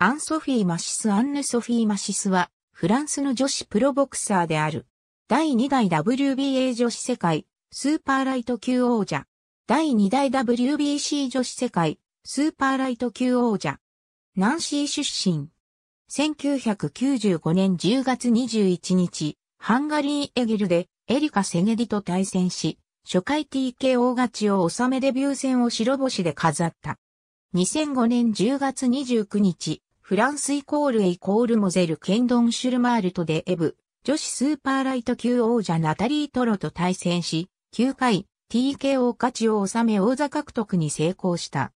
アン・ソフィー・マシス・アンヌ・ソフィー・マシスは、フランスの女子プロボクサーである。第2代 WBA 女子世界、スーパーライト級王者。第2代 WBC 女子世界、スーパーライト級王者。ナンシー出身。1995年10月21日、ハンガリー・エギルで、エリカ・セゲディと対戦し、初回 TKO 勝ちを収めデビュー戦を白星で飾った。2005年10月29日、フランスイコールエイコールモゼル・ケンドン・シュルマールとデエブ、女子スーパーライト級王者ナタリー・トロと対戦し、9回 TKO 価値を収め王座獲得に成功した。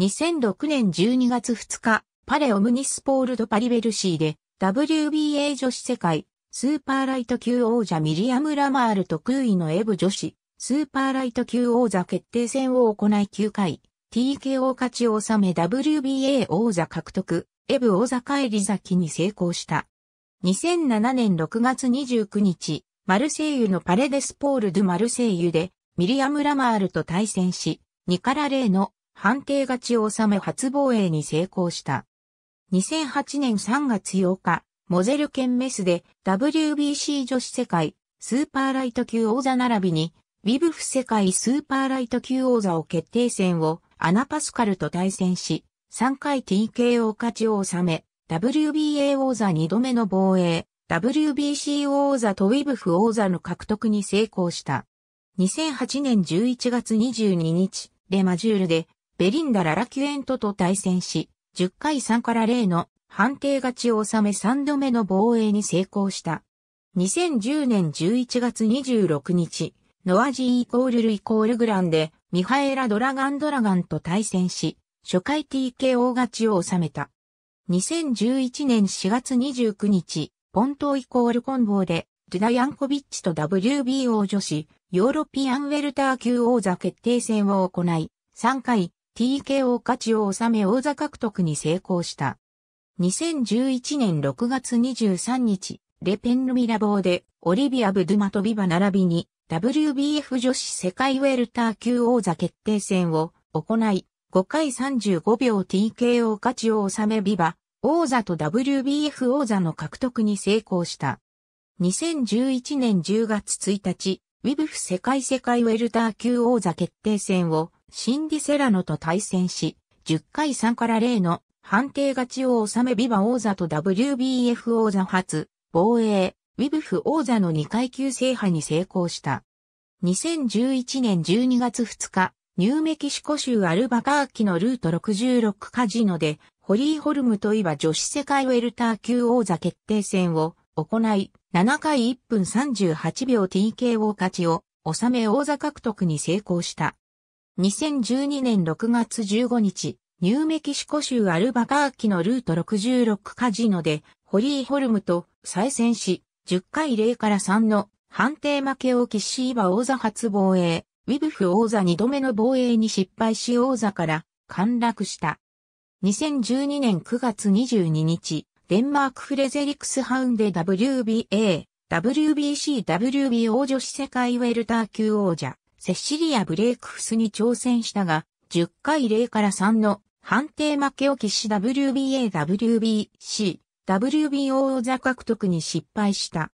2006年12月2日、パレオムニスポールド・パリベルシーで WBA 女子世界スーパーライト級王者ミリアム・ラマールと空位のエブ女子スーパーライト級王座決定戦を行い9回 TKO 勝ちを収め WBA 王座獲得。エブ大阪襟崎に成功した。2007年6月29日、マルセイユのパレデスポール・ドゥ・マルセイユで、ミリアム・ラマールと対戦し、2から0の判定勝ちを収め初防衛に成功した。2008年3月8日、モゼルケンメスで WBC 女子世界スーパーライト級王座並びに、ビブフ世界スーパーライト級王座を決定戦をアナパスカルと対戦し、3回 TKO 勝ちを収め、WBA 王座2度目の防衛、WBC 王座とウィブフ王座の獲得に成功した。2008年11月22日、レマジュールで、ベリンダ・ララキュエントと対戦し、10回3から0の判定勝ちを収め3度目の防衛に成功した。2010年11月26日、ノアジーイコールルイコールグランで、ミハエラ・ドラガン・ドラガンと対戦し、初回 TKO 勝ちを収めた。2011年4月29日、ポントイコールコボーで、ドゥダ・ヤンコビッチと WBO 女子、ヨーロピアンウェルター級王座決定戦を行い、3回 TKO 勝ちを収め王座獲得に成功した。2011年6月23日、レペンルミラボーで、オリビア・ブドゥマとビバ並びに、WBF 女子世界ウェルター級王座決定戦を行い、5回35秒 TKO 勝ちを収めビバ、王座と WBF 王座の獲得に成功した。2011年10月1日、ウィブフ世界世界ウェルター級王座決定戦をシンディセラノと対戦し、10回3から0の判定勝ちを収めビバ王座と WBF 王座初、防衛、ウィブフ王座の2階級制覇に成功した。2011年12月2日、ニューメキシコ州アルバカーキのルート66カジノで、ホリーホルムといえば女子世界ウェルター級王座決定戦を行い、7回1分38秒 TKO 勝ちを、収め王座獲得に成功した。2012年6月15日、ニューメキシコ州アルバカーキのルート66カジノで、ホリーホルムと再戦し、10回0から3の判定負けを喫しイバ王座初防衛。ウィブフ王座二度目の防衛に失敗し王座から陥落した。2012年9月22日、デンマークフレゼリクスハウンで WBA、WBC、WBO 女子世界ウェルター級王者、セシリア・ブレイクフスに挑戦したが、10回0から3の判定負けを喫し WBA、WBC、WBO 王座獲得に失敗した。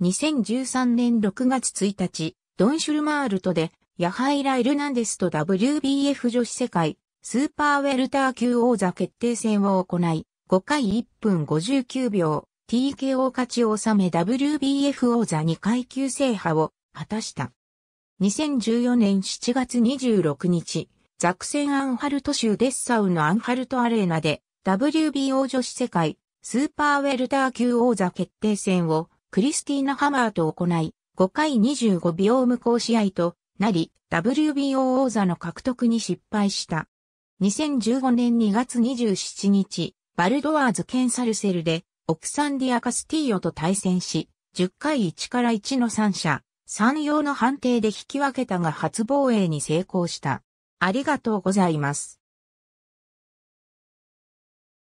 2013年6月1日、ドンシュルマールトでヤハイラ・エルナンデスと WBF 女子世界スーパーウェルター級王座決定戦を行い、5回1分59秒、TKO 勝ちを収め WBF 王座2階級制覇を果たした。2014年7月26日、ザクセンアンハルト州デッサウのアンハルトアレーナで WBO 女子世界スーパーウェルター級王座決定戦をクリスティーナ・ハマーと行い、5回25秒無効試合となり、WBO 王座の獲得に失敗した。2015年2月27日、バルドワーズ・ケンサルセルで、オクサンディア・カスティーヨと対戦し、10回1から1の3者、3用の判定で引き分けたが初防衛に成功した。ありがとうございます。